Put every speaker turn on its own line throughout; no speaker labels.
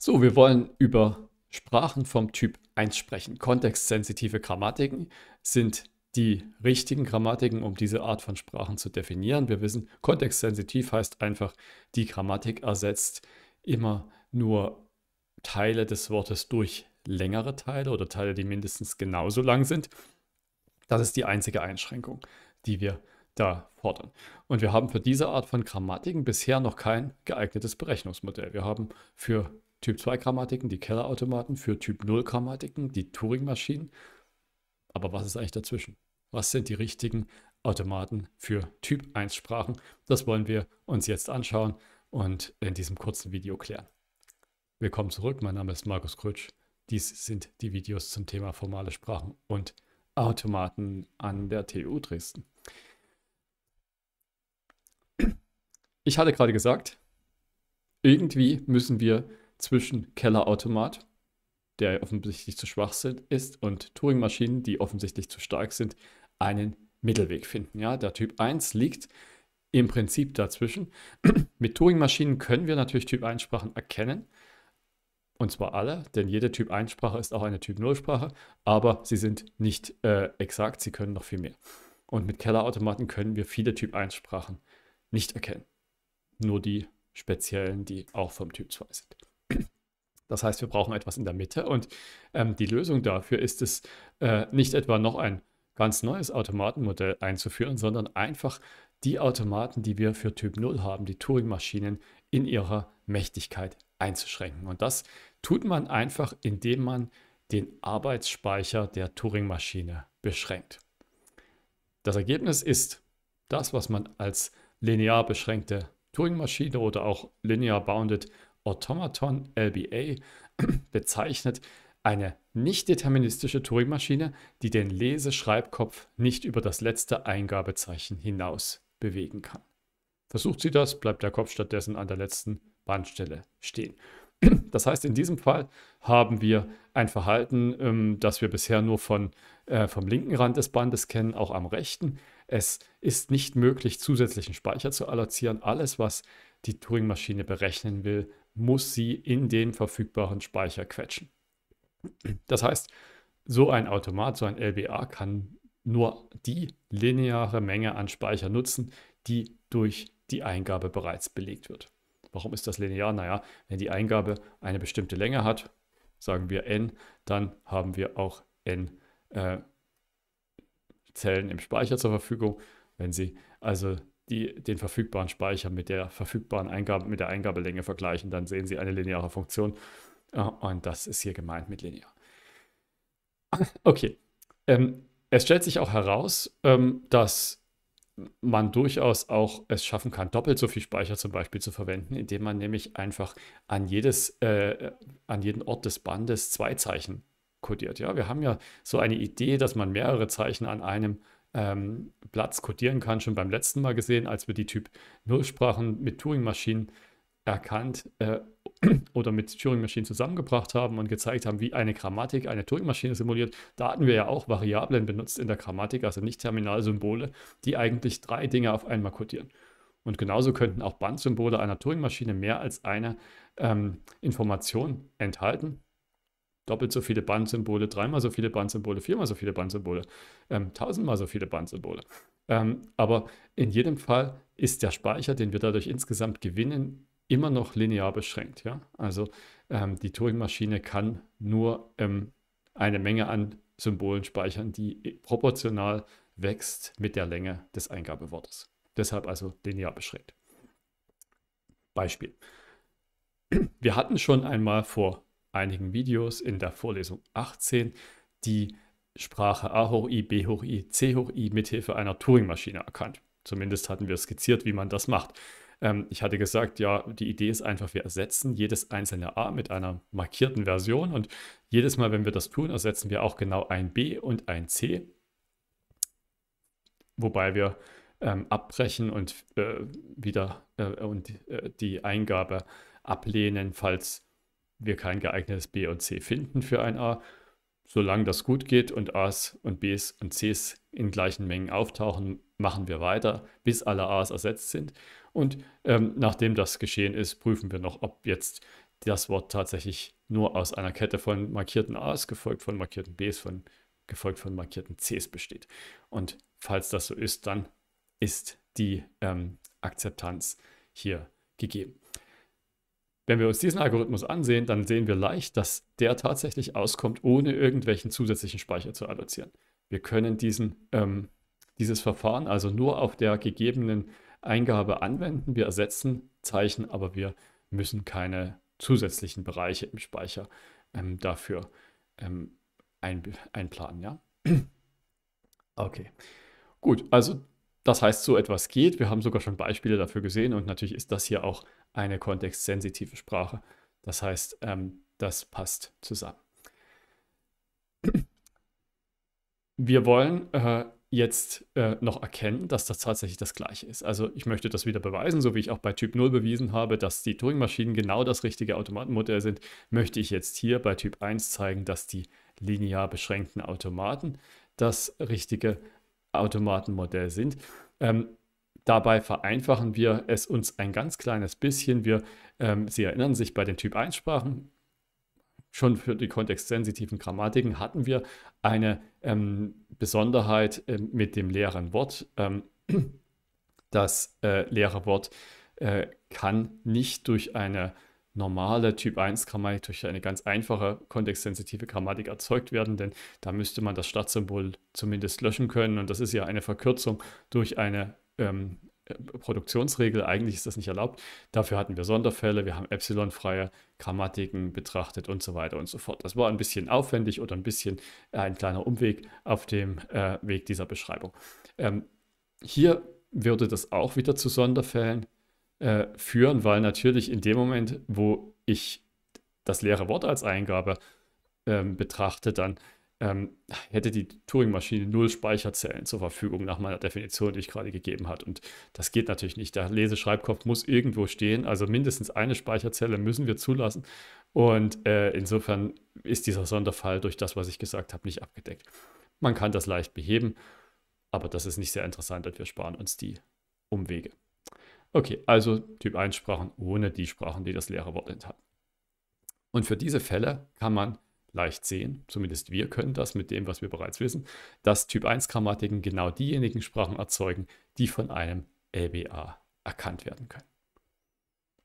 So, wir wollen über Sprachen vom Typ 1 sprechen. Kontextsensitive Grammatiken sind die richtigen Grammatiken, um diese Art von Sprachen zu definieren. Wir wissen, kontextsensitiv heißt einfach, die Grammatik ersetzt immer nur Teile des Wortes durch längere Teile oder Teile, die mindestens genauso lang sind. Das ist die einzige Einschränkung, die wir da fordern. Und wir haben für diese Art von Grammatiken bisher noch kein geeignetes Berechnungsmodell. Wir haben für Typ 2 Grammatiken, die Kellerautomaten, für Typ 0 Grammatiken, die Turing-Maschinen. Aber was ist eigentlich dazwischen? Was sind die richtigen Automaten für Typ 1 Sprachen? Das wollen wir uns jetzt anschauen und in diesem kurzen Video klären. Willkommen zurück, mein Name ist Markus Krutsch. Dies sind die Videos zum Thema formale Sprachen und Automaten an der TU Dresden. Ich hatte gerade gesagt, irgendwie müssen wir zwischen Kellerautomat, der offensichtlich zu schwach sind, ist, und Turing-Maschinen, die offensichtlich zu stark sind, einen Mittelweg finden. Ja, der Typ 1 liegt im Prinzip dazwischen. Mit Turing-Maschinen können wir natürlich Typ 1-Sprachen erkennen. Und zwar alle, denn jede Typ 1-Sprache ist auch eine Typ 0-Sprache, aber sie sind nicht äh, exakt, sie können noch viel mehr. Und mit Kellerautomaten können wir viele Typ 1-Sprachen nicht erkennen. Nur die speziellen, die auch vom Typ 2 sind. Das heißt, wir brauchen etwas in der Mitte und ähm, die Lösung dafür ist es, äh, nicht etwa noch ein ganz neues Automatenmodell einzuführen, sondern einfach die Automaten, die wir für Typ 0 haben, die Turing-Maschinen, in ihrer Mächtigkeit einzuschränken. Und das tut man einfach, indem man den Arbeitsspeicher der Turing-Maschine beschränkt. Das Ergebnis ist das, was man als linear beschränkte Turing-Maschine oder auch linear bounded Automaton LBA bezeichnet eine nicht-deterministische Turing-Maschine, die den Leseschreibkopf nicht über das letzte Eingabezeichen hinaus bewegen kann. Versucht sie das, bleibt der Kopf stattdessen an der letzten Bandstelle stehen. Das heißt, in diesem Fall haben wir ein Verhalten, ähm, das wir bisher nur von, äh, vom linken Rand des Bandes kennen, auch am rechten. Es ist nicht möglich, zusätzlichen Speicher zu allozieren. Alles, was die Turing-Maschine berechnen will, muss sie in den verfügbaren Speicher quetschen. Das heißt, so ein Automat, so ein LBA kann nur die lineare Menge an Speicher nutzen, die durch die Eingabe bereits belegt wird. Warum ist das linear? Naja, wenn die Eingabe eine bestimmte Länge hat, sagen wir n, dann haben wir auch n äh, Zellen im Speicher zur Verfügung. Wenn sie also die, den verfügbaren Speicher mit der verfügbaren Eingabe, mit der Eingabelänge vergleichen, dann sehen Sie eine lineare Funktion. Ah, und das ist hier gemeint mit linear. Okay. Ähm, es stellt sich auch heraus, ähm, dass man durchaus auch es schaffen kann, doppelt so viel Speicher zum Beispiel zu verwenden, indem man nämlich einfach an, jedes, äh, an jeden Ort des Bandes zwei Zeichen kodiert. Ja, wir haben ja so eine Idee, dass man mehrere Zeichen an einem ähm, Platz kodieren kann, schon beim letzten Mal gesehen, als wir die Typ 0 Sprachen mit Turing-Maschinen erkannt äh, oder mit Turing-Maschinen zusammengebracht haben und gezeigt haben, wie eine Grammatik eine Turing-Maschine simuliert. Da hatten wir ja auch Variablen benutzt in der Grammatik, also nicht Terminalsymbole, die eigentlich drei Dinge auf einmal kodieren. Und genauso könnten auch Bandsymbole einer Turing-Maschine mehr als eine ähm, Information enthalten doppelt so viele Bandsymbole, dreimal so viele Bandsymbole, viermal so viele Bandsymbole, ähm, tausendmal so viele Bandsymbole. Ähm, aber in jedem Fall ist der Speicher, den wir dadurch insgesamt gewinnen, immer noch linear beschränkt. Ja? Also ähm, die Turing-Maschine kann nur ähm, eine Menge an Symbolen speichern, die proportional wächst mit der Länge des Eingabewortes. Deshalb also linear beschränkt. Beispiel. Wir hatten schon einmal vor einigen Videos in der Vorlesung 18 die Sprache A hoch i, B hoch i, C hoch i mithilfe einer Turing-Maschine erkannt. Zumindest hatten wir skizziert, wie man das macht. Ähm, ich hatte gesagt, ja, die Idee ist einfach, wir ersetzen jedes einzelne A mit einer markierten Version und jedes Mal, wenn wir das tun, ersetzen wir auch genau ein B und ein C, wobei wir ähm, abbrechen und äh, wieder äh, und äh, die Eingabe ablehnen, falls wir kein geeignetes B und C finden für ein A, solange das gut geht und A's und B's und C's in gleichen Mengen auftauchen, machen wir weiter, bis alle A's ersetzt sind. Und ähm, nachdem das geschehen ist, prüfen wir noch, ob jetzt das Wort tatsächlich nur aus einer Kette von markierten A's, gefolgt von markierten B's, von, gefolgt von markierten C's besteht. Und falls das so ist, dann ist die ähm, Akzeptanz hier gegeben. Wenn wir uns diesen Algorithmus ansehen, dann sehen wir leicht, dass der tatsächlich auskommt, ohne irgendwelchen zusätzlichen Speicher zu allozieren. Wir können diesen, ähm, dieses Verfahren also nur auf der gegebenen Eingabe anwenden. Wir ersetzen Zeichen, aber wir müssen keine zusätzlichen Bereiche im Speicher ähm, dafür ähm, ein, einplanen. Ja? okay, gut, also das heißt, so etwas geht. Wir haben sogar schon Beispiele dafür gesehen und natürlich ist das hier auch eine kontextsensitive Sprache. Das heißt, ähm, das passt zusammen. Wir wollen äh, jetzt äh, noch erkennen, dass das tatsächlich das gleiche ist. Also ich möchte das wieder beweisen, so wie ich auch bei Typ 0 bewiesen habe, dass die Turing-Maschinen genau das richtige Automatenmodell sind, möchte ich jetzt hier bei Typ 1 zeigen, dass die linear beschränkten Automaten das richtige Automatenmodell sind. Ähm, dabei vereinfachen wir es uns ein ganz kleines bisschen. Wir, ähm, Sie erinnern sich bei den Typ 1 Sprachen, schon für die kontextsensitiven Grammatiken hatten wir eine ähm, Besonderheit äh, mit dem leeren Wort. Ähm, das äh, leere Wort äh, kann nicht durch eine normale Typ 1 Grammatik durch eine ganz einfache kontextsensitive Grammatik erzeugt werden, denn da müsste man das Startsymbol zumindest löschen können und das ist ja eine Verkürzung durch eine ähm, äh, Produktionsregel. Eigentlich ist das nicht erlaubt. Dafür hatten wir Sonderfälle, wir haben epsilonfreie Grammatiken betrachtet und so weiter und so fort. Das war ein bisschen aufwendig oder ein bisschen äh, ein kleiner Umweg auf dem äh, Weg dieser Beschreibung. Ähm, hier würde das auch wieder zu Sonderfällen äh, führen, weil natürlich in dem Moment, wo ich das leere Wort als Eingabe ähm, betrachte, dann ähm, hätte die Turing-Maschine null Speicherzellen zur Verfügung nach meiner Definition, die ich gerade gegeben habe. Und das geht natürlich nicht. Der Leseschreibkopf muss irgendwo stehen. Also mindestens eine Speicherzelle müssen wir zulassen. Und äh, insofern ist dieser Sonderfall durch das, was ich gesagt habe, nicht abgedeckt. Man kann das leicht beheben, aber das ist nicht sehr interessant und wir sparen uns die Umwege. Okay, also Typ 1 Sprachen ohne die Sprachen, die das leere Wort enthalten. Und für diese Fälle kann man leicht sehen, zumindest wir können das mit dem, was wir bereits wissen, dass Typ 1 Grammatiken genau diejenigen Sprachen erzeugen, die von einem LBA erkannt werden können.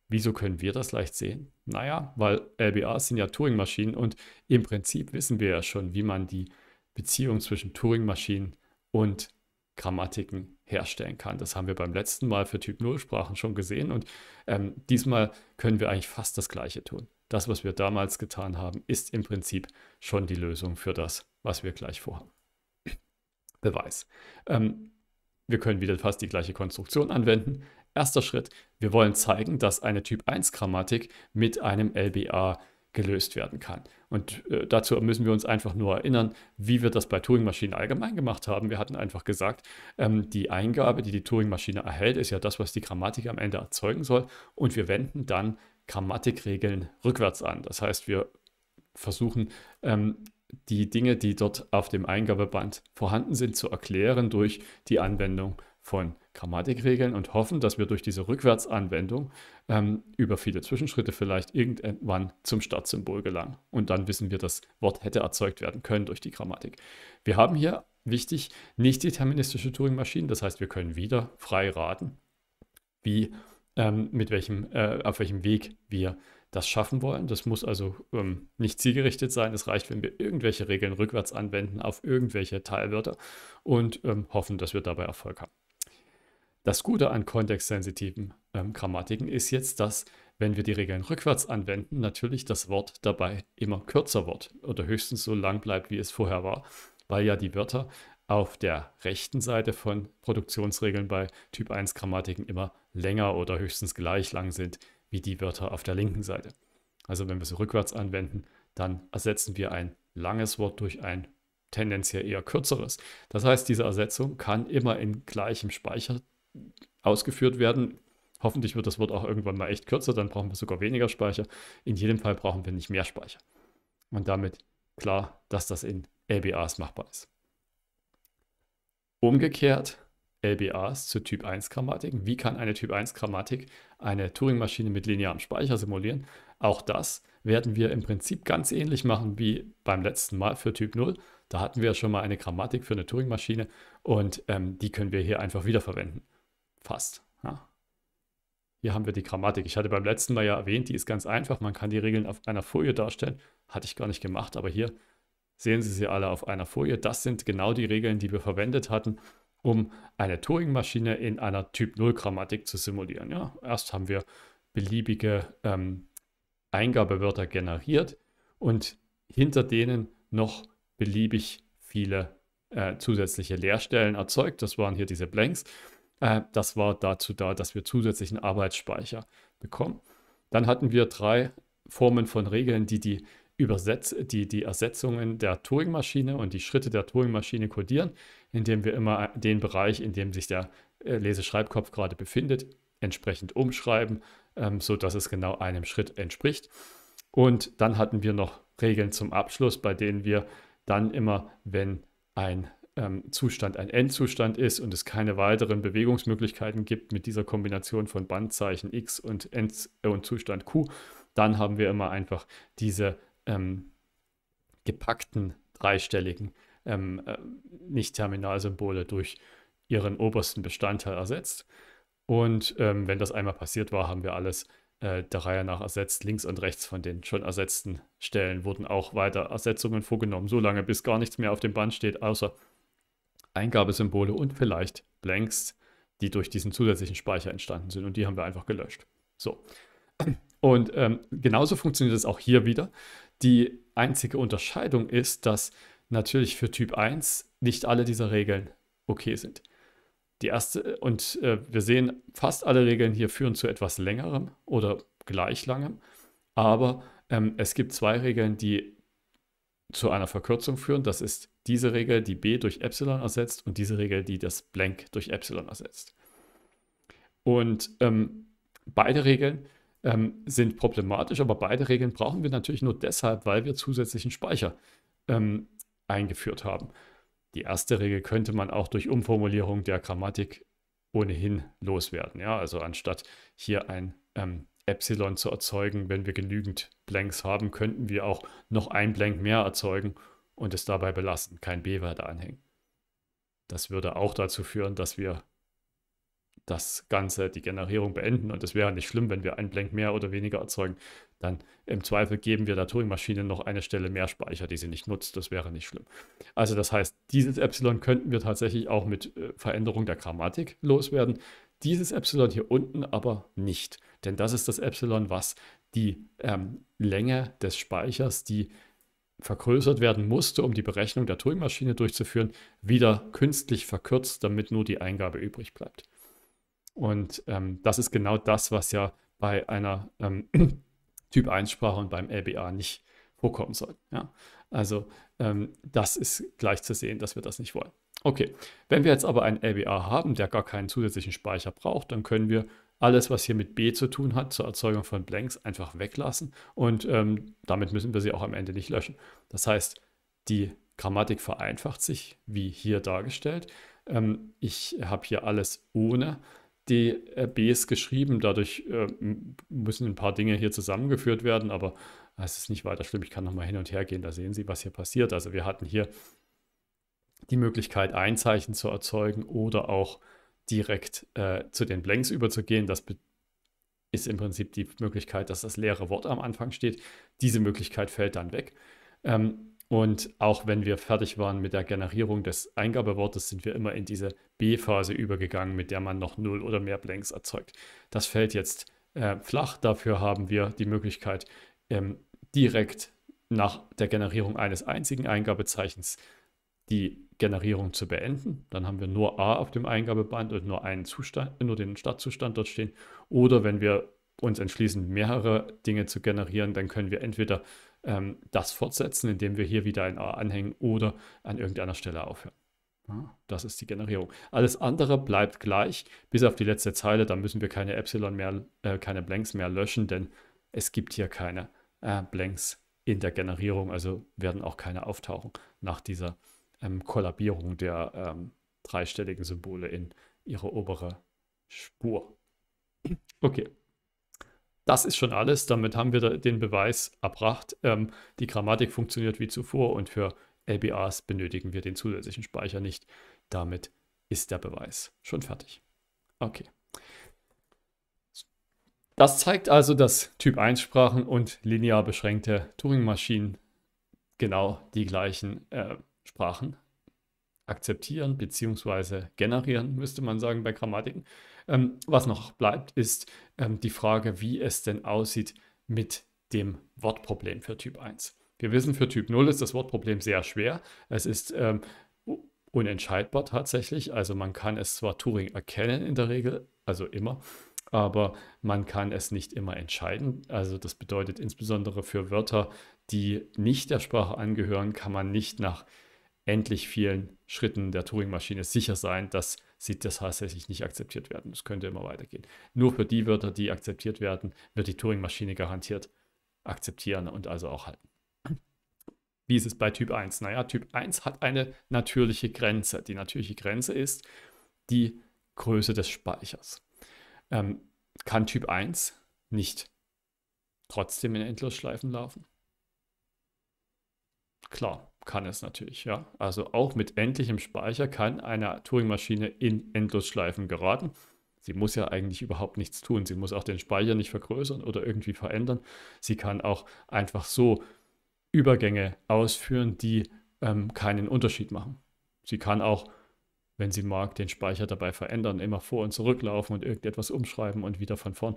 Wieso können wir das leicht sehen? Naja, weil LBAs sind ja Turing-Maschinen und im Prinzip wissen wir ja schon, wie man die Beziehung zwischen Turing-Maschinen und Grammatiken herstellen kann. Das haben wir beim letzten Mal für Typ 0 Sprachen schon gesehen und ähm, diesmal können wir eigentlich fast das gleiche tun. Das, was wir damals getan haben, ist im Prinzip schon die Lösung für das, was wir gleich vorhaben. Beweis. Ähm, wir können wieder fast die gleiche Konstruktion anwenden. Erster Schritt, wir wollen zeigen, dass eine Typ 1 Grammatik mit einem LBA gelöst werden kann. Und äh, dazu müssen wir uns einfach nur erinnern, wie wir das bei Turing-Maschinen allgemein gemacht haben. Wir hatten einfach gesagt, ähm, die Eingabe, die die Turing-Maschine erhält, ist ja das, was die Grammatik am Ende erzeugen soll. Und wir wenden dann Grammatikregeln rückwärts an. Das heißt, wir versuchen ähm, die Dinge, die dort auf dem Eingabeband vorhanden sind, zu erklären durch die Anwendung von Grammatikregeln und hoffen, dass wir durch diese Rückwärtsanwendung ähm, über viele Zwischenschritte vielleicht irgendwann zum Startsymbol gelangen. Und dann wissen wir, das Wort hätte erzeugt werden können durch die Grammatik. Wir haben hier, wichtig, nicht deterministische Turing-Maschinen. Das heißt, wir können wieder frei raten, wie, ähm, mit welchem, äh, auf welchem Weg wir das schaffen wollen. Das muss also ähm, nicht zielgerichtet sein. Es reicht, wenn wir irgendwelche Regeln rückwärts anwenden auf irgendwelche Teilwörter und ähm, hoffen, dass wir dabei Erfolg haben. Das Gute an kontextsensitiven ähm, Grammatiken ist jetzt, dass, wenn wir die Regeln rückwärts anwenden, natürlich das Wort dabei immer kürzer wird oder höchstens so lang bleibt, wie es vorher war, weil ja die Wörter auf der rechten Seite von Produktionsregeln bei Typ 1 Grammatiken immer länger oder höchstens gleich lang sind wie die Wörter auf der linken Seite. Also wenn wir sie rückwärts anwenden, dann ersetzen wir ein langes Wort durch ein tendenziell eher kürzeres. Das heißt, diese Ersetzung kann immer in gleichem Speicher ausgeführt werden. Hoffentlich wird das Wort auch irgendwann mal echt kürzer, dann brauchen wir sogar weniger Speicher. In jedem Fall brauchen wir nicht mehr Speicher. Und damit klar, dass das in LBAs machbar ist. Umgekehrt LBAs zu Typ 1 Grammatiken. Wie kann eine Typ 1 Grammatik eine Turing-Maschine mit linearem Speicher simulieren? Auch das werden wir im Prinzip ganz ähnlich machen wie beim letzten Mal für Typ 0. Da hatten wir ja schon mal eine Grammatik für eine Turing-Maschine und ähm, die können wir hier einfach wiederverwenden. Fast. Ja. Hier haben wir die Grammatik. Ich hatte beim letzten Mal ja erwähnt, die ist ganz einfach. Man kann die Regeln auf einer Folie darstellen. Hatte ich gar nicht gemacht, aber hier sehen Sie sie alle auf einer Folie. Das sind genau die Regeln, die wir verwendet hatten, um eine Turing-Maschine in einer Typ-0-Grammatik zu simulieren. Ja, erst haben wir beliebige ähm, Eingabewörter generiert und hinter denen noch beliebig viele äh, zusätzliche Leerstellen erzeugt. Das waren hier diese Blanks. Äh, das war dazu da, dass wir zusätzlichen Arbeitsspeicher bekommen. Dann hatten wir drei Formen von Regeln, die die, Übersetz die, die Ersetzungen der Turing-Maschine und die Schritte der Turing-Maschine kodieren, indem wir immer den Bereich, in dem sich der äh, Leseschreibkopf gerade befindet, entsprechend umschreiben, ähm, sodass es genau einem Schritt entspricht. Und dann hatten wir noch Regeln zum Abschluss, bei denen wir dann immer, wenn ein ähm, Zustand ein Endzustand ist und es keine weiteren Bewegungsmöglichkeiten gibt mit dieser Kombination von Bandzeichen X und, End äh, und Zustand Q, dann haben wir immer einfach diese ähm, gepackten dreistelligen ähm, äh, Nicht-Terminalsymbole durch ihren obersten Bestandteil ersetzt. Und ähm, wenn das einmal passiert war, haben wir alles äh, der Reihe nach ersetzt. Links und rechts von den schon ersetzten Stellen wurden auch weiter Ersetzungen vorgenommen, solange bis gar nichts mehr auf dem Band steht, außer Eingabesymbole und vielleicht Blanks, die durch diesen zusätzlichen Speicher entstanden sind und die haben wir einfach gelöscht. So. Und ähm, genauso funktioniert es auch hier wieder. Die einzige Unterscheidung ist, dass natürlich für Typ 1 nicht alle dieser Regeln okay sind. Die erste, äh, und äh, wir sehen, fast alle Regeln hier führen zu etwas längerem oder gleich langem, aber ähm, es gibt zwei Regeln, die zu einer Verkürzung führen. Das ist diese Regel, die b durch Epsilon ersetzt und diese Regel, die das Blank durch Epsilon ersetzt. Und ähm, beide Regeln ähm, sind problematisch, aber beide Regeln brauchen wir natürlich nur deshalb, weil wir zusätzlichen Speicher ähm, eingeführt haben. Die erste Regel könnte man auch durch Umformulierung der Grammatik ohnehin loswerden. Ja? Also anstatt hier ein ähm, Epsilon zu erzeugen, wenn wir genügend Blanks haben, könnten wir auch noch ein Blank mehr erzeugen und es dabei belassen, kein B-Wert anhängen. Das würde auch dazu führen, dass wir das Ganze, die Generierung beenden und es wäre nicht schlimm, wenn wir ein Blank mehr oder weniger erzeugen, dann im Zweifel geben wir der Turing-Maschine noch eine Stelle mehr Speicher, die sie nicht nutzt, das wäre nicht schlimm. Also das heißt, dieses Epsilon könnten wir tatsächlich auch mit äh, Veränderung der Grammatik loswerden, dieses Epsilon hier unten aber nicht, denn das ist das Epsilon, was die ähm, Länge des Speichers, die vergrößert werden musste, um die Berechnung der Turing-Maschine durchzuführen, wieder künstlich verkürzt, damit nur die Eingabe übrig bleibt. Und ähm, das ist genau das, was ja bei einer ähm, Typ-1-Sprache und beim LBA nicht vorkommen soll. Ja? Also ähm, das ist gleich zu sehen, dass wir das nicht wollen. Okay, wenn wir jetzt aber einen LBA haben, der gar keinen zusätzlichen Speicher braucht, dann können wir alles, was hier mit B zu tun hat, zur Erzeugung von Blanks, einfach weglassen. Und ähm, damit müssen wir sie auch am Ende nicht löschen. Das heißt, die Grammatik vereinfacht sich, wie hier dargestellt. Ähm, ich habe hier alles ohne die äh, Bs geschrieben. Dadurch äh, müssen ein paar Dinge hier zusammengeführt werden, aber es ist nicht weiter schlimm. Ich kann nochmal hin und her gehen, da sehen Sie, was hier passiert. Also wir hatten hier die Möglichkeit, ein Zeichen zu erzeugen oder auch direkt äh, zu den Blanks überzugehen. Das ist im Prinzip die Möglichkeit, dass das leere Wort am Anfang steht. Diese Möglichkeit fällt dann weg. Ähm, und auch wenn wir fertig waren mit der Generierung des Eingabewortes, sind wir immer in diese B-Phase übergegangen, mit der man noch null oder mehr Blanks erzeugt. Das fällt jetzt äh, flach. Dafür haben wir die Möglichkeit, ähm, direkt nach der Generierung eines einzigen Eingabezeichens die Generierung zu beenden. Dann haben wir nur A auf dem Eingabeband und nur einen Zustand, nur den Startzustand dort stehen. Oder wenn wir uns entschließen, mehrere Dinge zu generieren, dann können wir entweder ähm, das fortsetzen, indem wir hier wieder ein A anhängen oder an irgendeiner Stelle aufhören. Ah, das ist die Generierung. Alles andere bleibt gleich, bis auf die letzte Zeile. Da müssen wir keine Epsilon mehr, äh, keine Blanks mehr löschen, denn es gibt hier keine äh, Blanks in der Generierung, also werden auch keine auftauchen nach dieser Generierung ähm, Kollabierung der ähm, dreistelligen Symbole in ihre obere Spur. Okay. Das ist schon alles. Damit haben wir den Beweis erbracht. Ähm, die Grammatik funktioniert wie zuvor und für LBAs benötigen wir den zusätzlichen Speicher nicht. Damit ist der Beweis schon fertig. Okay. Das zeigt also, dass Typ 1 Sprachen und linear beschränkte Turing-Maschinen genau die gleichen äh, Sprachen akzeptieren bzw. generieren, müsste man sagen bei Grammatiken. Ähm, was noch bleibt, ist ähm, die Frage, wie es denn aussieht mit dem Wortproblem für Typ 1. Wir wissen, für Typ 0 ist das Wortproblem sehr schwer. Es ist ähm, unentscheidbar tatsächlich. Also man kann es zwar Turing erkennen in der Regel, also immer, aber man kann es nicht immer entscheiden. Also das bedeutet insbesondere für Wörter, die nicht der Sprache angehören, kann man nicht nach endlich vielen Schritten der Turing-Maschine sicher sein, dass sie das tatsächlich nicht akzeptiert werden. Das könnte immer weitergehen. Nur für die Wörter, die akzeptiert werden, wird die Turing-Maschine garantiert akzeptieren und also auch halten. Wie ist es bei Typ 1? Naja, Typ 1 hat eine natürliche Grenze. Die natürliche Grenze ist die Größe des Speichers. Ähm, kann Typ 1 nicht trotzdem in Endlosschleifen laufen? Klar, kann es natürlich, ja. Also auch mit endlichem Speicher kann eine Turing-Maschine in Endlosschleifen geraten. Sie muss ja eigentlich überhaupt nichts tun. Sie muss auch den Speicher nicht vergrößern oder irgendwie verändern. Sie kann auch einfach so Übergänge ausführen, die ähm, keinen Unterschied machen. Sie kann auch, wenn sie mag, den Speicher dabei verändern, immer vor und zurücklaufen und irgendetwas umschreiben und wieder von vorn.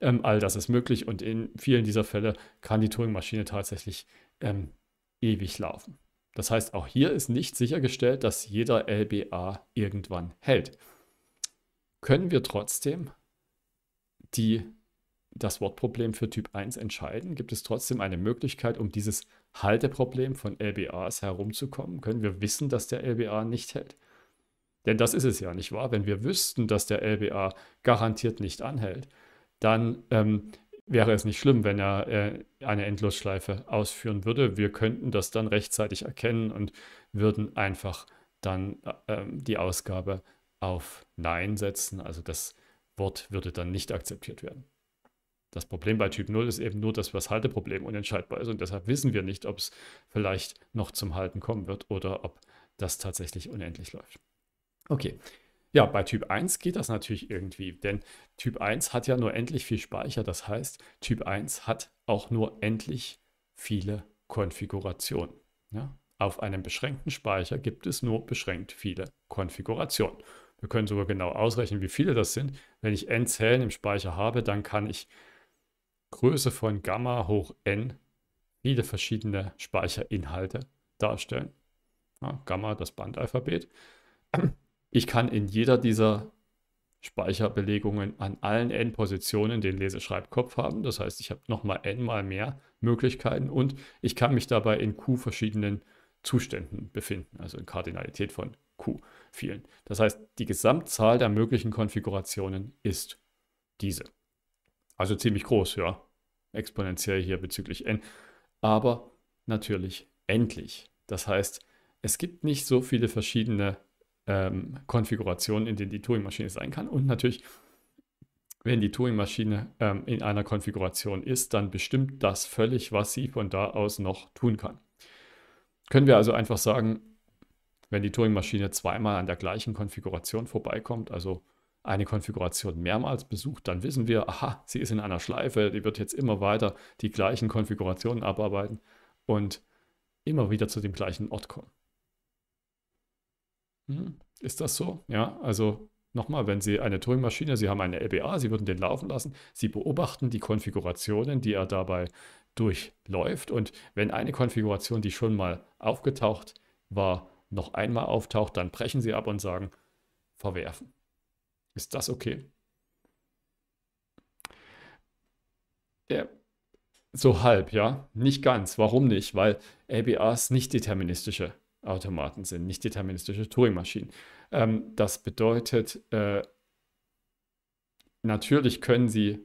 Ähm, all das ist möglich und in vielen dieser Fälle kann die Turing-Maschine tatsächlich ähm, ewig laufen. Das heißt, auch hier ist nicht sichergestellt, dass jeder LBA irgendwann hält. Können wir trotzdem die, das Wortproblem für Typ 1 entscheiden? Gibt es trotzdem eine Möglichkeit, um dieses Halteproblem von LBAs herumzukommen? Können wir wissen, dass der LBA nicht hält? Denn das ist es ja nicht wahr. Wenn wir wüssten, dass der LBA garantiert nicht anhält, dann ähm, wäre es nicht schlimm, wenn er äh, eine Endlosschleife ausführen würde. Wir könnten das dann rechtzeitig erkennen und würden einfach dann äh, ähm, die Ausgabe auf Nein setzen. Also das Wort würde dann nicht akzeptiert werden. Das Problem bei Typ 0 ist eben nur, dass das Halteproblem unentscheidbar ist und deshalb wissen wir nicht, ob es vielleicht noch zum Halten kommen wird oder ob das tatsächlich unendlich läuft. Okay, ja, bei Typ 1 geht das natürlich irgendwie, denn Typ 1 hat ja nur endlich viel Speicher. Das heißt, Typ 1 hat auch nur endlich viele Konfigurationen. Ja? Auf einem beschränkten Speicher gibt es nur beschränkt viele Konfigurationen. Wir können sogar genau ausrechnen, wie viele das sind. Wenn ich n Zellen im Speicher habe, dann kann ich Größe von Gamma hoch n viele verschiedene Speicherinhalte darstellen. Ja, Gamma, das Bandalphabet. Ich kann in jeder dieser Speicherbelegungen an allen n-Positionen den Leseschreibkopf haben. Das heißt, ich habe nochmal n mal mehr Möglichkeiten und ich kann mich dabei in q verschiedenen Zuständen befinden, also in Kardinalität von q vielen. Das heißt, die Gesamtzahl der möglichen Konfigurationen ist diese. Also ziemlich groß, ja, exponentiell hier bezüglich n, aber natürlich endlich. Das heißt, es gibt nicht so viele verschiedene ähm, Konfigurationen, in denen die Turing-Maschine sein kann. Und natürlich, wenn die Turing-Maschine ähm, in einer Konfiguration ist, dann bestimmt das völlig, was sie von da aus noch tun kann. Können wir also einfach sagen, wenn die Turing-Maschine zweimal an der gleichen Konfiguration vorbeikommt, also eine Konfiguration mehrmals besucht, dann wissen wir, aha, sie ist in einer Schleife, die wird jetzt immer weiter die gleichen Konfigurationen abarbeiten und immer wieder zu dem gleichen Ort kommen. Mhm. Ist das so? Ja, also Nochmal, wenn Sie eine Turing-Maschine, Sie haben eine LBA, Sie würden den laufen lassen, Sie beobachten die Konfigurationen, die er dabei durchläuft. Und wenn eine Konfiguration, die schon mal aufgetaucht war, noch einmal auftaucht, dann brechen Sie ab und sagen, verwerfen. Ist das okay? Ja, so halb, ja. Nicht ganz. Warum nicht? Weil LBAs nicht deterministische Automaten sind, nicht deterministische Turing-Maschinen. Ähm, das bedeutet, äh, natürlich können sie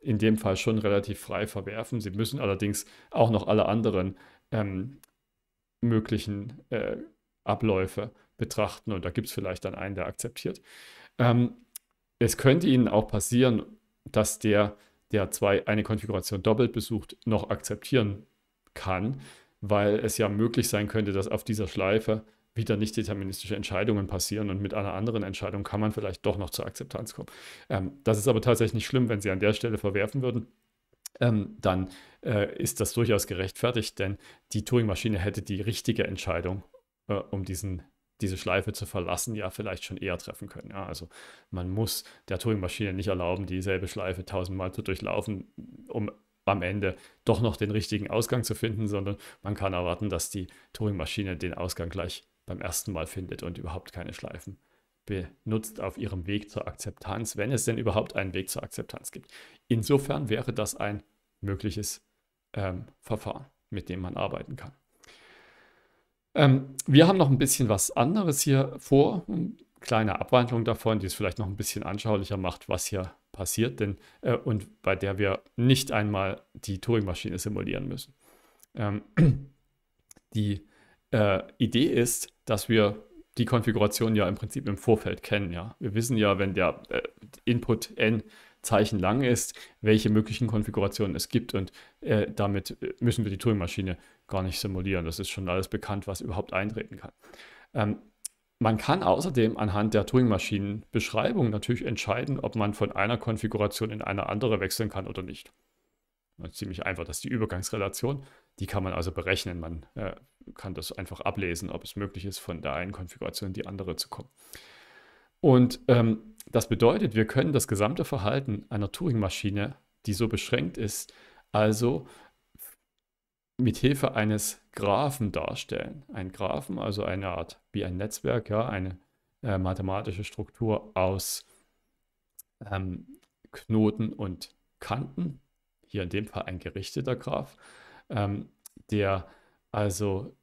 in dem Fall schon relativ frei verwerfen. Sie müssen allerdings auch noch alle anderen ähm, möglichen äh, Abläufe betrachten und da gibt es vielleicht dann einen, der akzeptiert. Ähm, es könnte Ihnen auch passieren, dass der, der zwei eine Konfiguration doppelt besucht, noch akzeptieren kann weil es ja möglich sein könnte, dass auf dieser Schleife wieder nicht deterministische Entscheidungen passieren und mit einer anderen Entscheidung kann man vielleicht doch noch zur Akzeptanz kommen. Ähm, das ist aber tatsächlich nicht schlimm, wenn Sie an der Stelle verwerfen würden. Ähm, dann äh, ist das durchaus gerechtfertigt, denn die Turing-Maschine hätte die richtige Entscheidung, äh, um diesen, diese Schleife zu verlassen, ja vielleicht schon eher treffen können. Ja, also man muss der Turing-Maschine nicht erlauben, dieselbe Schleife tausendmal zu durchlaufen, um am Ende doch noch den richtigen Ausgang zu finden, sondern man kann erwarten, dass die Turing-Maschine den Ausgang gleich beim ersten Mal findet und überhaupt keine Schleifen benutzt auf ihrem Weg zur Akzeptanz, wenn es denn überhaupt einen Weg zur Akzeptanz gibt. Insofern wäre das ein mögliches ähm, Verfahren, mit dem man arbeiten kann. Ähm, wir haben noch ein bisschen was anderes hier vor, eine kleine Abwandlung davon, die es vielleicht noch ein bisschen anschaulicher macht, was hier passiert, denn äh, und bei der wir nicht einmal die Turing-Maschine simulieren müssen. Ähm, die äh, Idee ist, dass wir die Konfiguration ja im Prinzip im Vorfeld kennen. Ja, wir wissen ja, wenn der äh, Input n Zeichen lang ist, welche möglichen Konfigurationen es gibt und äh, damit äh, müssen wir die Turing-Maschine gar nicht simulieren. Das ist schon alles bekannt, was überhaupt eintreten kann. Ähm, man kann außerdem anhand der Turing-Maschinen-Beschreibung natürlich entscheiden, ob man von einer Konfiguration in eine andere wechseln kann oder nicht. Ziemlich einfach, das ist die Übergangsrelation. Die kann man also berechnen. Man äh, kann das einfach ablesen, ob es möglich ist, von der einen Konfiguration in die andere zu kommen. Und ähm, das bedeutet, wir können das gesamte Verhalten einer Turing-Maschine, die so beschränkt ist, also mithilfe eines Graphen darstellen. Ein Graphen, also eine Art wie ein Netzwerk, ja, eine äh, mathematische Struktur aus ähm, Knoten und Kanten, hier in dem Fall ein gerichteter Graph, ähm, der also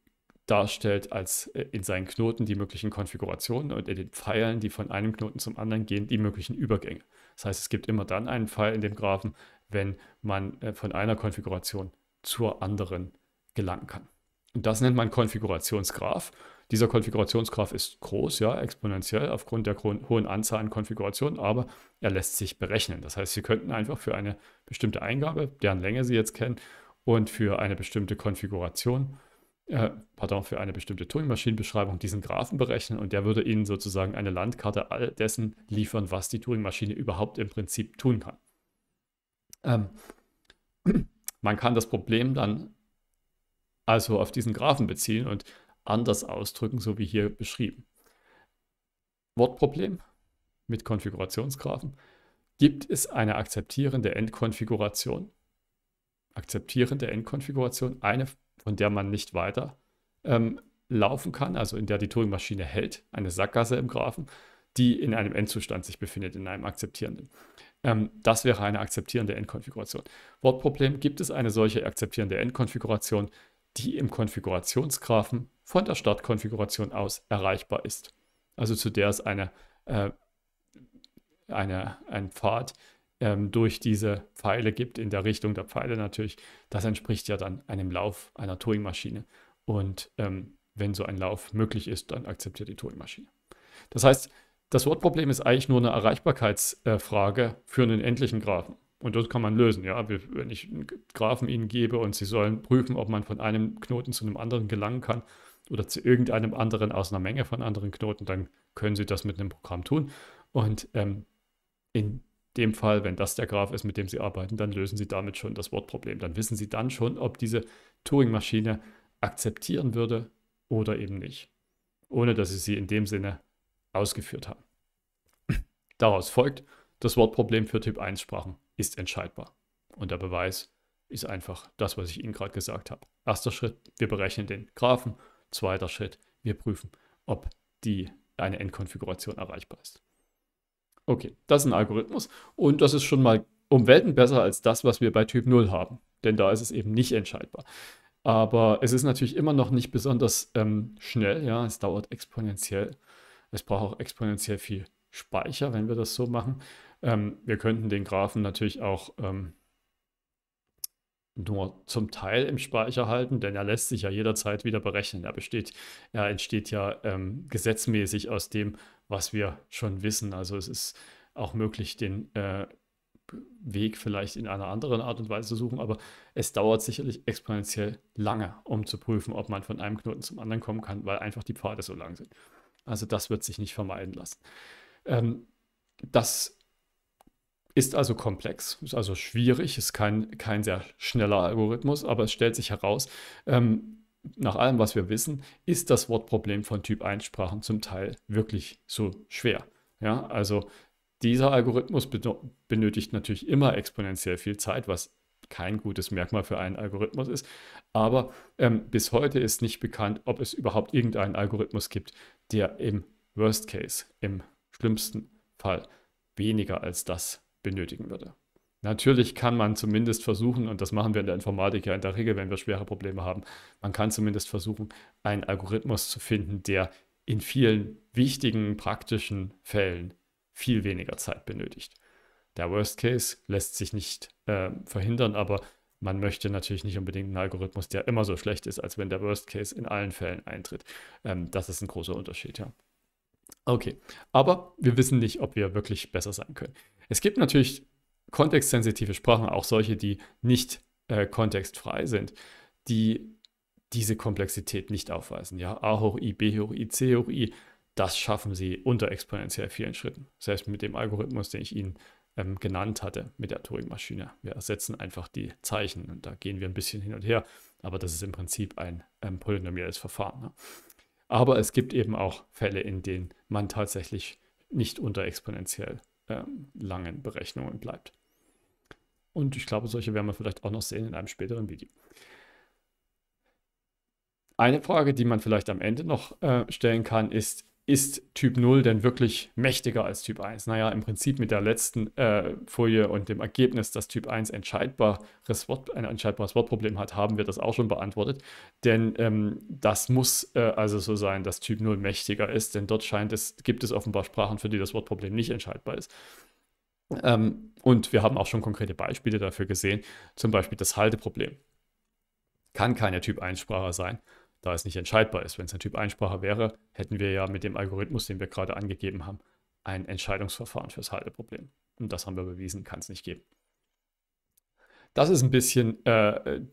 darstellt als äh, in seinen Knoten die möglichen Konfigurationen und in den Pfeilen, die von einem Knoten zum anderen gehen, die möglichen Übergänge. Das heißt, es gibt immer dann einen Pfeil in dem Graphen, wenn man äh, von einer Konfiguration zur anderen gelangen kann. Und das nennt man Konfigurationsgraph. Dieser Konfigurationsgraph ist groß, ja, exponentiell aufgrund der hohen Anzahl an Konfigurationen, aber er lässt sich berechnen. Das heißt, Sie könnten einfach für eine bestimmte Eingabe, deren Länge Sie jetzt kennen, und für eine bestimmte Konfiguration, äh, pardon, für eine bestimmte Turing-Maschinenbeschreibung diesen Graphen berechnen und der würde Ihnen sozusagen eine Landkarte all dessen liefern, was die Turing-Maschine überhaupt im Prinzip tun kann. Ähm, man kann das Problem dann also auf diesen Graphen beziehen und anders ausdrücken, so wie hier beschrieben. Wortproblem mit Konfigurationsgraphen. Gibt es eine akzeptierende Endkonfiguration? Akzeptierende Endkonfiguration, eine, von der man nicht weiter ähm, laufen kann, also in der die Turing-Maschine hält, eine Sackgasse im Graphen, die in einem Endzustand sich befindet, in einem akzeptierenden. Ähm, das wäre eine akzeptierende Endkonfiguration. Wortproblem, gibt es eine solche akzeptierende Endkonfiguration, die im Konfigurationsgrafen von der Startkonfiguration aus erreichbar ist? Also zu der es eine, äh, eine, ein Pfad ähm, durch diese Pfeile gibt, in der Richtung der Pfeile natürlich. Das entspricht ja dann einem Lauf einer Turing-Maschine. Und ähm, wenn so ein Lauf möglich ist, dann akzeptiert die Turing-Maschine. Das heißt, das Wortproblem ist eigentlich nur eine Erreichbarkeitsfrage für einen endlichen Graphen. Und das kann man lösen, ja. Wenn ich einen Graphen ihnen gebe und sie sollen prüfen, ob man von einem Knoten zu einem anderen gelangen kann oder zu irgendeinem anderen aus einer Menge von anderen Knoten, dann können sie das mit einem Programm tun. Und ähm, in dem Fall, wenn das der Graph ist, mit dem sie arbeiten, dann lösen sie damit schon das Wortproblem. Dann wissen sie dann schon, ob diese Turing-Maschine akzeptieren würde oder eben nicht. Ohne dass sie sie in dem Sinne ausgeführt haben. Daraus folgt, das Wortproblem für Typ 1 Sprachen ist entscheidbar. Und der Beweis ist einfach das, was ich Ihnen gerade gesagt habe. Erster Schritt, wir berechnen den Graphen. Zweiter Schritt, wir prüfen, ob die eine Endkonfiguration erreichbar ist. Okay, das ist ein Algorithmus und das ist schon mal um Welten besser als das, was wir bei Typ 0 haben, denn da ist es eben nicht entscheidbar. Aber es ist natürlich immer noch nicht besonders ähm, schnell, ja, es dauert exponentiell es braucht auch exponentiell viel Speicher, wenn wir das so machen. Ähm, wir könnten den Graphen natürlich auch ähm, nur zum Teil im Speicher halten, denn er lässt sich ja jederzeit wieder berechnen. Er, besteht, er entsteht ja ähm, gesetzmäßig aus dem, was wir schon wissen. Also es ist auch möglich, den äh, Weg vielleicht in einer anderen Art und Weise zu suchen, aber es dauert sicherlich exponentiell lange, um zu prüfen, ob man von einem Knoten zum anderen kommen kann, weil einfach die Pfade so lang sind. Also das wird sich nicht vermeiden lassen. Ähm, das ist also komplex, ist also schwierig, ist kein, kein sehr schneller Algorithmus, aber es stellt sich heraus, ähm, nach allem, was wir wissen, ist das Wortproblem von Typ 1 Sprachen zum Teil wirklich so schwer. Ja, also dieser Algorithmus benötigt natürlich immer exponentiell viel Zeit, was kein gutes Merkmal für einen Algorithmus ist. Aber ähm, bis heute ist nicht bekannt, ob es überhaupt irgendeinen Algorithmus gibt, der im Worst Case, im schlimmsten Fall, weniger als das benötigen würde. Natürlich kann man zumindest versuchen, und das machen wir in der Informatik ja in der Regel, wenn wir schwere Probleme haben, man kann zumindest versuchen, einen Algorithmus zu finden, der in vielen wichtigen praktischen Fällen viel weniger Zeit benötigt. Der Worst Case lässt sich nicht äh, verhindern, aber man möchte natürlich nicht unbedingt einen Algorithmus, der immer so schlecht ist, als wenn der Worst Case in allen Fällen eintritt. Ähm, das ist ein großer Unterschied, ja. Okay, aber wir wissen nicht, ob wir wirklich besser sein können. Es gibt natürlich kontextsensitive Sprachen, auch solche, die nicht äh, kontextfrei sind, die diese Komplexität nicht aufweisen. Ja, a hoch i, b hoch i, c hoch i, das schaffen sie unter exponentiell vielen Schritten. Selbst mit dem Algorithmus, den ich Ihnen ähm, genannt hatte mit der Turing-Maschine. Wir ersetzen einfach die Zeichen und da gehen wir ein bisschen hin und her, aber das ist im Prinzip ein ähm, polynomielles Verfahren. Ne? Aber es gibt eben auch Fälle, in denen man tatsächlich nicht unter exponentiell ähm, langen Berechnungen bleibt. Und ich glaube, solche werden wir vielleicht auch noch sehen in einem späteren Video. Eine Frage, die man vielleicht am Ende noch äh, stellen kann, ist, ist Typ 0 denn wirklich mächtiger als Typ 1? Naja, im Prinzip mit der letzten äh, Folie und dem Ergebnis, dass Typ 1 entscheidbares Wort, ein entscheidbares Wortproblem hat, haben wir das auch schon beantwortet. Denn ähm, das muss äh, also so sein, dass Typ 0 mächtiger ist, denn dort scheint es, gibt es offenbar Sprachen, für die das Wortproblem nicht entscheidbar ist. Ähm, und wir haben auch schon konkrete Beispiele dafür gesehen, zum Beispiel das Halteproblem. Kann keine Typ 1-Sprache sein da es nicht entscheidbar ist. Wenn es ein Typ Einsprache wäre, hätten wir ja mit dem Algorithmus, den wir gerade angegeben haben, ein Entscheidungsverfahren für das Halteproblem. Und das haben wir bewiesen, kann es nicht geben. Das ist ein bisschen äh, äh,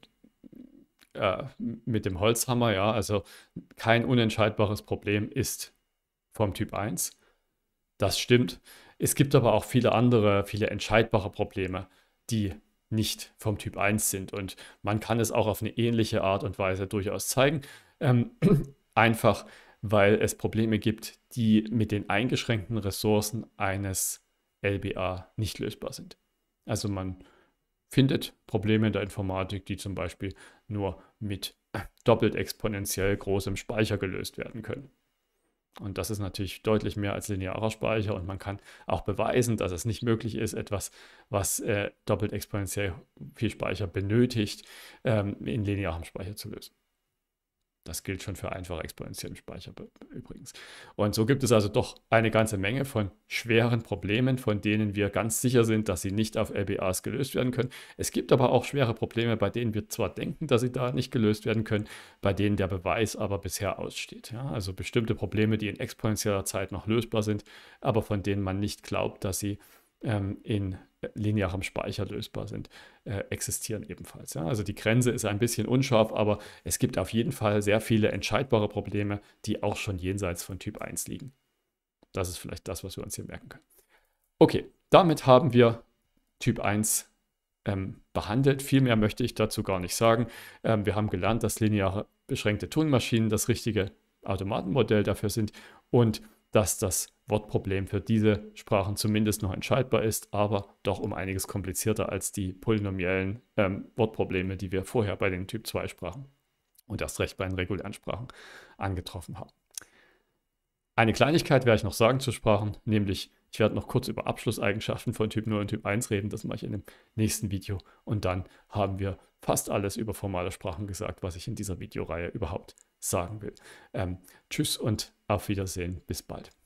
äh mit dem Holzhammer, ja, also kein unentscheidbares Problem ist vom Typ 1. Das stimmt. Es gibt aber auch viele andere, viele entscheidbare Probleme, die nicht vom Typ 1 sind. Und man kann es auch auf eine ähnliche Art und Weise durchaus zeigen. Ähm, einfach, weil es Probleme gibt, die mit den eingeschränkten Ressourcen eines LBA nicht lösbar sind. Also man findet Probleme in der Informatik, die zum Beispiel nur mit doppelt exponentiell großem Speicher gelöst werden können. Und das ist natürlich deutlich mehr als linearer Speicher und man kann auch beweisen, dass es nicht möglich ist, etwas, was äh, doppelt exponentiell viel Speicher benötigt, ähm, in linearem Speicher zu lösen. Das gilt schon für einfache exponentiellen Speicher übrigens. Und so gibt es also doch eine ganze Menge von schweren Problemen, von denen wir ganz sicher sind, dass sie nicht auf LBAs gelöst werden können. Es gibt aber auch schwere Probleme, bei denen wir zwar denken, dass sie da nicht gelöst werden können, bei denen der Beweis aber bisher aussteht. Ja, also bestimmte Probleme, die in exponentieller Zeit noch lösbar sind, aber von denen man nicht glaubt, dass sie äh, ähm, in äh, linearem Speicher lösbar sind, äh, existieren ebenfalls. Ja? Also die Grenze ist ein bisschen unscharf, aber es gibt auf jeden Fall sehr viele entscheidbare Probleme, die auch schon jenseits von Typ 1 liegen. Das ist vielleicht das, was wir uns hier merken können. Okay, damit haben wir Typ 1 ähm, behandelt. Viel mehr möchte ich dazu gar nicht sagen. Ähm, wir haben gelernt, dass lineare beschränkte Tonmaschinen das richtige Automatenmodell dafür sind und dass das Wortproblem für diese Sprachen zumindest noch entscheidbar ist, aber doch um einiges komplizierter als die polynomiellen ähm, Wortprobleme, die wir vorher bei den Typ-2-Sprachen und erst recht bei den regulären Sprachen angetroffen haben. Eine Kleinigkeit werde ich noch sagen zu Sprachen, nämlich ich werde noch kurz über Abschlusseigenschaften von Typ 0 und Typ 1 reden, das mache ich in dem nächsten Video und dann haben wir fast alles über formale Sprachen gesagt, was ich in dieser Videoreihe überhaupt sagen will. Ähm, tschüss und auf Wiedersehen. Bis bald.